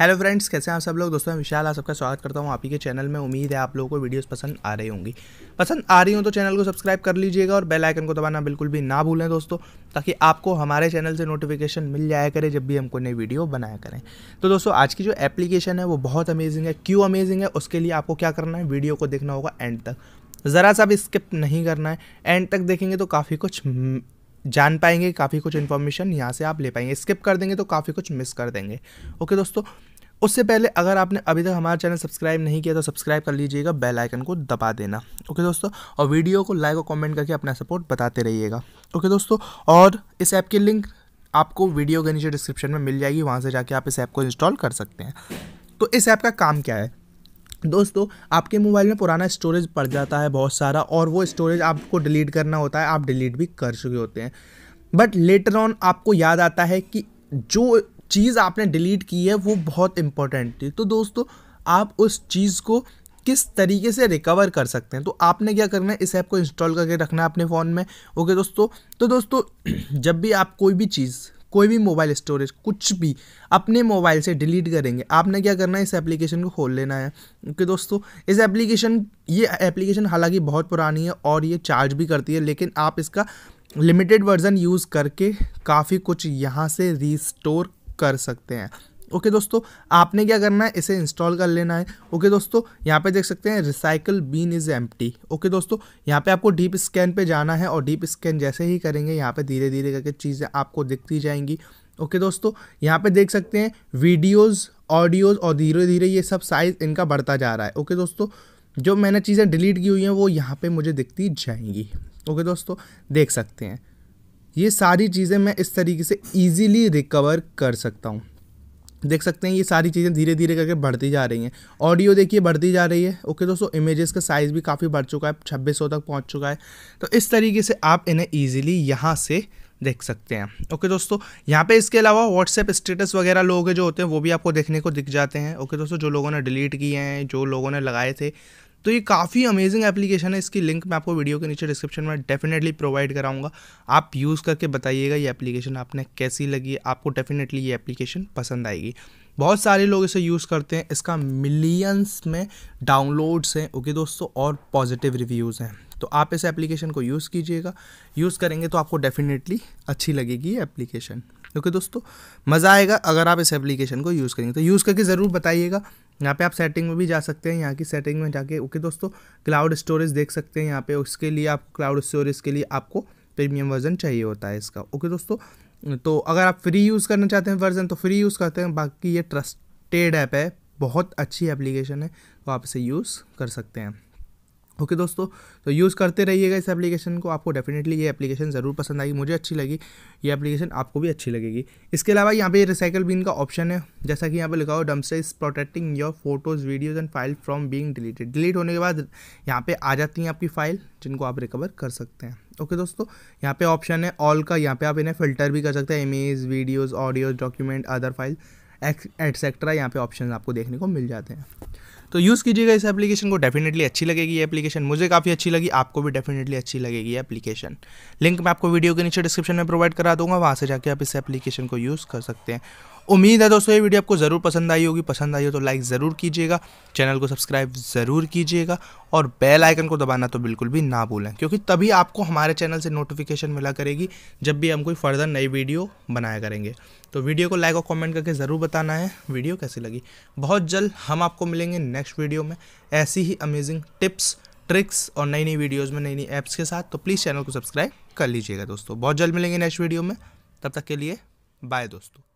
hello friends कैसे हैं आप सब लोग दोस्तों मैं विशाल आप सबका स्वागत करता हूं आप ही के चैनल में उम्मीद है आप लोगों को वीडियोस पसंद आ रही होंगी पसंद आ रही हो तो चैनल को सब्सक्राइब कर लीजिएगा और बेल आइकन को दबाना बिल्कुल भी ना भूलें दोस्तों ताकि आपको हमारे चैनल से नोटिफिकेशन मिल जाया करे जब भी हम कोई नई वीडियो बनाया करें तो दोस्तों आज की जो एप्लीकेशन है वो बहुत अमेजिंग है क्यों अमेजिंग है उसके लिए आपको क्या करना है वीडियो को देखना होगा एंड तक ज़रा सा भी स्किप नहीं करना है एंड तक देखेंगे तो काफ़ी कुछ जान पाएंगे काफ़ी कुछ इन्फॉर्मेशन यहाँ से आप ले पाएंगे स्किप कर देंगे तो काफ़ी कुछ मिस कर देंगे ओके दोस्तों उससे पहले अगर आपने अभी तक हमारा चैनल सब्सक्राइब नहीं किया तो सब्सक्राइब कर लीजिएगा बेल आइकन को दबा देना ओके दोस्तों और वीडियो को लाइक और कमेंट करके अपना सपोर्ट बताते रहिएगा ओके दोस्तों और इस ऐप की लिंक आपको वीडियो के नीचे डिस्क्रिप्शन में मिल जाएगी वहाँ से जाके आप इस ऐप को इंस्टॉल कर सकते हैं तो इस ऐप का काम क्या है दोस्तों आपके मोबाइल में पुराना स्टोरेज पड़ जाता है बहुत सारा और वो स्टोरेज आपको डिलीट करना होता है आप डिलीट भी कर चुके होते हैं बट लेटर ऑन आपको याद आता है कि जो चीज़ आपने डिलीट की है वो बहुत इंपॉर्टेंट थी तो दोस्तों आप उस चीज़ को किस तरीके से रिकवर कर सकते हैं तो आपने क्या करना है इस ऐप को इंस्टॉल करके रखना है अपने फ़ोन में ओके दोस्तों तो दोस्तों जब भी आप कोई भी चीज़ कोई भी मोबाइल स्टोरेज कुछ भी अपने मोबाइल से डिलीट करेंगे आपने क्या करना है इस एप्लीकेशन को खोल लेना है ओके दोस्तों इस एप्लीकेशन ये एप्लीकेशन हालांकि बहुत पुरानी है और ये चार्ज भी करती है लेकिन आप इसका लिमिटेड वर्जन यूज़ करके काफ़ी कुछ यहाँ से रिस्टोर कर सकते हैं ओके okay, दोस्तों आपने क्या करना है इसे इंस्टॉल कर लेना है ओके okay, दोस्तों यहाँ पे देख सकते हैं recycle bin is M okay दोस्तों यहाँ पे आपको डीप स्कैन पे जाना है और डीप स्कैन जैसे ही करेंगे यहाँ पे धीरे धीरे करके चीज़ें आपको दिखती जाएंगी ओके okay, दोस्तों यहाँ पे देख सकते हैं वीडियोज़ ऑडियोज़ और धीरे धीरे ये सब साइज़ इनका बढ़ता जा रहा है ओके दोस्तों जो मैंने चीज़ें डिलीट की हुई हैं वो यहाँ पर मुझे दिखती जाएंगी ओके दोस्तों देख सकते हैं ये सारी चीज़ें मैं इस तरीके से ईजीली रिकवर कर सकता हूँ देख सकते हैं ये सारी चीज़ें धीरे धीरे करके बढ़ती जा रही हैं ऑडियो देखिए बढ़ती जा रही है ओके दोस्तों इमेजेस का साइज़ भी काफ़ी बढ़ चुका है सौ तक पहुंच चुका है तो इस तरीके से आप इन्हें ईजिली यहाँ से देख सकते हैं ओके दोस्तों यहाँ पे इसके अलावा व्हाट्सएप स्टेटस वगैरह लोग जो होते हैं वो भी आपको देखने को दिख जाते हैं ओके दोस्तों जो लोगों ने डिलीट किए हैं जो लोगों ने लगाए थे तो ये काफ़ी अमेजिंग एप्लीकेशन है इसकी लिंक मैं आपको वीडियो के नीचे डिस्क्रिप्शन में डेफिनेटली प्रोवाइड कराऊंगा आप यूज़ करके बताइएगा ये एप्लीकेशन आपने कैसी लगी आपको डेफिनेटली ये एप्लीकेशन पसंद आएगी बहुत सारे लोग इसे यूज़ करते हैं इसका मिलियंस में डाउनलोड्स हैं ओके दोस्तों और पॉजिटिव रिव्यूज़ हैं तो आप इस एप्लीकेशन को यूज़ कीजिएगा यूज़ करेंगे तो आपको डेफिनेटली अच्छी लगेगी ये एप्लीकेशन ओके दोस्तों मज़ा आएगा अगर आप इस एप्लीकेशन को यूज़ करेंगे तो यूज़ करके ज़रूर बताइएगा यहाँ पे आप सेटिंग में भी जा सकते हैं यहाँ की सेटिंग में जाके ओके दोस्तों क्लाउड स्टोरेज देख सकते हैं यहाँ पे उसके लिए आप क्लाउड स्टोरेज के लिए आपको प्रीमियम वर्जन चाहिए होता है इसका ओके दोस्तों तो अगर आप फ्री यूज़ करना चाहते हैं वर्जन तो फ्री यूज़ करते हैं बाकी ये ट्रस्टेड ऐप है बहुत अच्छी एप्लीकेशन है वो तो आप इसे यूज़ कर सकते हैं ओके okay, दोस्तों तो यूज़ करते रहिएगा इस एप्लीकेशन को आपको डेफिनेटली ये एप्लीकेशन ज़रूर पसंद आएगी मुझे अच्छी लगी ये एप्लीकेशन आपको भी अच्छी लगेगी इसके अलावा यहाँ पे रिसाइकल बिन का ऑप्शन है जैसा कि यहाँ पे लिखा हो dumps is protecting your photos videos and file from being deleted delete होने के बाद यहाँ पर आ जाती हैं आपकी फाइल जिनको आप रिकवर कर सकते हैं ओके okay, दोस्तों यहाँ पे ऑप्शन है ऑल का यहाँ पे आप इन्हें फिल्टर भी कर सकते हैं image videos audios document other file etcetera यहाँ पे ऑप्शन आपको देखने को मिल जाते हैं तो यूज़ कीजिएगा इस एप्लीकेशन को डेफिनेटली अच्छी लगेगी ये एप्लीकेशन मुझे काफ़ी अच्छी लगी आपको भी डेफिनेटली अच्छी लगेगी ये एप्लीकेशन लिंक मैं आपको वीडियो के नीचे डिस्क्रिप्शन में प्रोवाइड करा दूंगा वहाँ से जाके आप इस एप्लीकेशन को यूज़ कर सकते हैं उम्मीद है दोस्तों ये वीडियो आपको ज़रूर पसंद आई होगी पसंद आई हो तो लाइक ज़रूर कीजिएगा चैनल को सब्सक्राइब ज़रूर कीजिएगा और बेल आइकन को दबाना तो बिल्कुल भी ना भूलें क्योंकि तभी आपको हमारे चैनल से नोटिफिकेशन मिला करेगी जब भी हम कोई फर्दर नई वीडियो बनाया करेंगे तो वीडियो को लाइक और कॉमेंट करके ज़रूर बताना है वीडियो कैसी लगी बहुत जल्द हम आपको मिलेंगे नेक्स्ट वीडियो में ऐसी ही अमेजिंग टिप्स ट्रिक्स और नई नई वीडियोज़ में नई नई ऐप्स के साथ तो प्लीज़ चैनल को सब्सक्राइब कर लीजिएगा दोस्तों बहुत जल्द मिलेंगे नेक्स्ट वीडियो में तब तक के लिए बाय दोस्तों